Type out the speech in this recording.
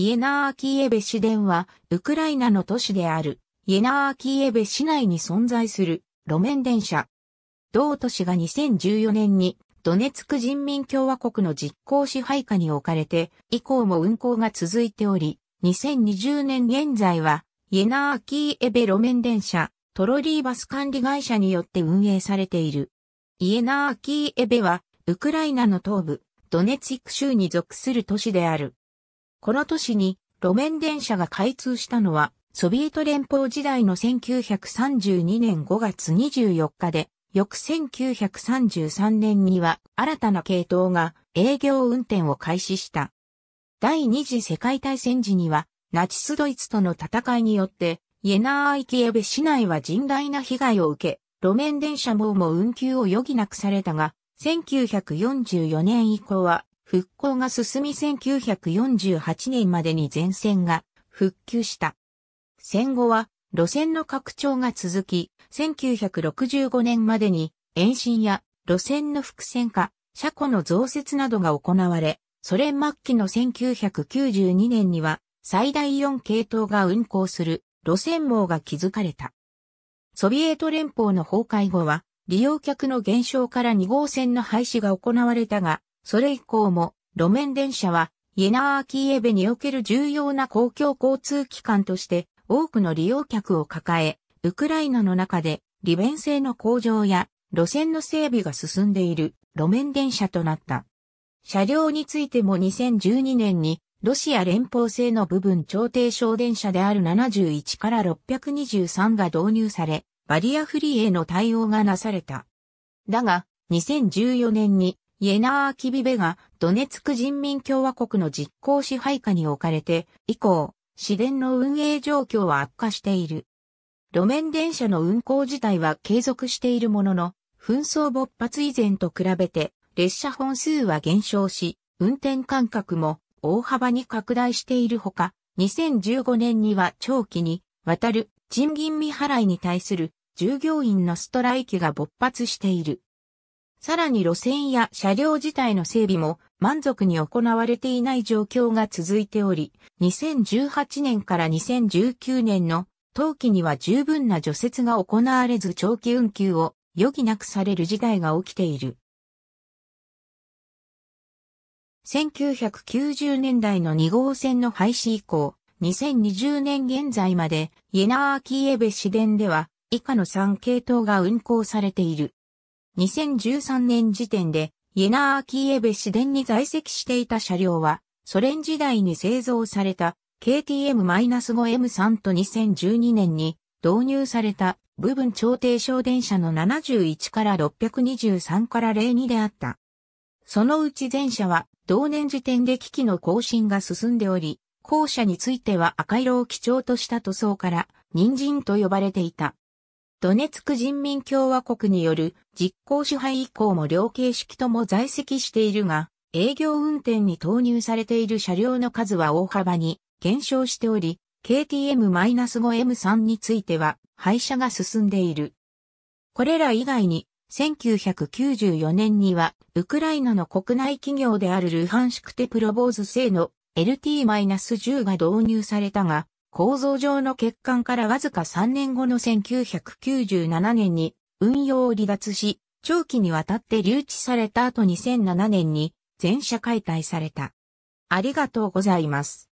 イエナーキエベ市電は、ウクライナの都市である、イエナーキエベ市内に存在する路面電車。同都市が2014年に、ドネツク人民共和国の実効支配下に置かれて、以降も運行が続いており、2020年現在は、イエナーキーエベ路面電車、トロリーバス管理会社によって運営されている。イエナーキーエベは、ウクライナの東部、ドネツク州に属する都市である。この年に路面電車が開通したのは、ソビエト連邦時代の1932年5月24日で、翌1933年には新たな系統が営業運転を開始した。第二次世界大戦時には、ナチスドイツとの戦いによって、イェナーアイキエベ市内は甚大な被害を受け、路面電車網も運休を余儀なくされたが、1944年以降は復興が進み1948年までに全線が復旧した。戦後は路線の拡張が続き、1965年までに延伸や路線の複線化、車庫の増設などが行われ、ソ連末期の1992年には最大4系統が運行する路線網が築かれた。ソビエト連邦の崩壊後は、利用客の減少から2号線の廃止が行われたが、それ以降も、路面電車は、イェナーキーエベにおける重要な公共交通機関として、多くの利用客を抱え、ウクライナの中で、利便性の向上や、路線の整備が進んでいる、路面電車となった。車両についても2012年に、ロシア連邦製の部分調停省電車である71から623が導入され、バリアフリーへの対応がなされた。だが、2014年にイェナー・アキビベがドネツク人民共和国の実行支配下に置かれて、以降、市電の運営状況は悪化している。路面電車の運行自体は継続しているものの、紛争勃発以前と比べて列車本数は減少し、運転間隔も大幅に拡大しているほか、2015年には長期にわたる賃金未払いに対する従業員のストライキが勃発している。さらに路線や車両自体の整備も満足に行われていない状況が続いており、2018年から2019年の冬季には十分な除雪が行われず長期運休を余儀なくされる事態が起きている。1990年代の2号線の廃止以降、2020年現在まで、イェナーキーエベ市電では、以下の3系統が運行されている。2013年時点で、イェナー・キーエベ市電に在籍していた車両は、ソ連時代に製造された KTM-5M3 と2012年に導入された部分超低小電車の71から623から02であった。そのうち前者は同年時点で機器の更新が進んでおり、後者については赤色を基調とした塗装から人参と呼ばれていた。ドネツク人民共和国による実効支配以降も両形式とも在籍しているが、営業運転に投入されている車両の数は大幅に減少しており、KTM-5M3 については廃車が進んでいる。これら以外に、1994年には、ウクライナの国内企業であるルハンシクテプロボーズ製の LT-10 が導入されたが、構造上の欠陥からわずか3年後の1997年に運用を離脱し、長期にわたって留置された後2007年に全社解体された。ありがとうございます。